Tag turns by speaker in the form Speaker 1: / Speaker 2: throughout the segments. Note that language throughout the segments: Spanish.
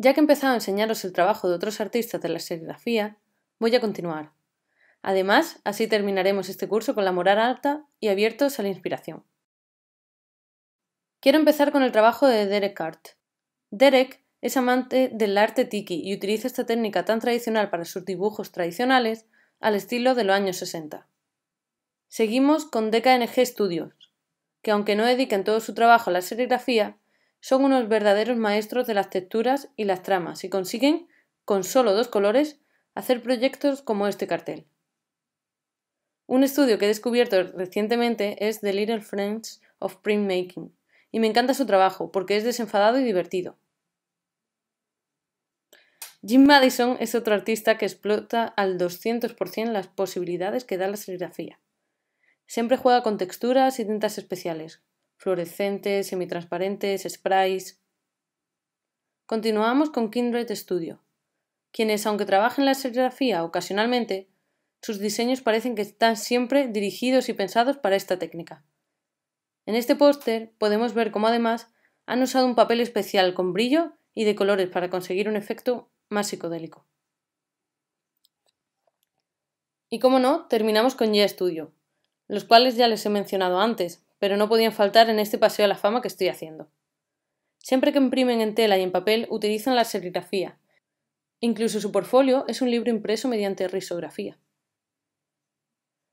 Speaker 1: Ya que he empezado a enseñaros el trabajo de otros artistas de la serigrafía, voy a continuar. Además, así terminaremos este curso con la moral alta y abiertos a la inspiración. Quiero empezar con el trabajo de Derek Hart. Derek es amante del arte tiki y utiliza esta técnica tan tradicional para sus dibujos tradicionales al estilo de los años 60. Seguimos con DKNG Studios, que aunque no dedican todo su trabajo a la serigrafía, son unos verdaderos maestros de las texturas y las tramas y consiguen, con solo dos colores, hacer proyectos como este cartel. Un estudio que he descubierto recientemente es The Little Friends of Printmaking, y me encanta su trabajo porque es desenfadado y divertido. Jim Madison es otro artista que explota al 200% las posibilidades que da la serigrafía. Siempre juega con texturas y tintas especiales, fluorescentes, semitransparentes, sprays. Continuamos con Kindred Studio, quienes, aunque trabajen la serigrafía ocasionalmente, sus diseños parecen que están siempre dirigidos y pensados para esta técnica. En este póster podemos ver cómo además han usado un papel especial con brillo y de colores para conseguir un efecto más psicodélico. Y como no, terminamos con Ya Studio, los cuales ya les he mencionado antes, pero no podían faltar en este paseo a la fama que estoy haciendo. Siempre que imprimen en tela y en papel utilizan la serigrafía. Incluso su portfolio es un libro impreso mediante risografía.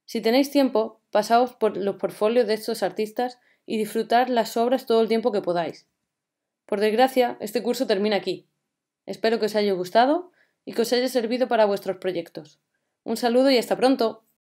Speaker 1: Si tenéis tiempo, pasaos por los portfolios de estos artistas y disfrutar las obras todo el tiempo que podáis. Por desgracia, este curso termina aquí. Espero que os haya gustado y que os haya servido para vuestros proyectos. Un saludo y hasta pronto.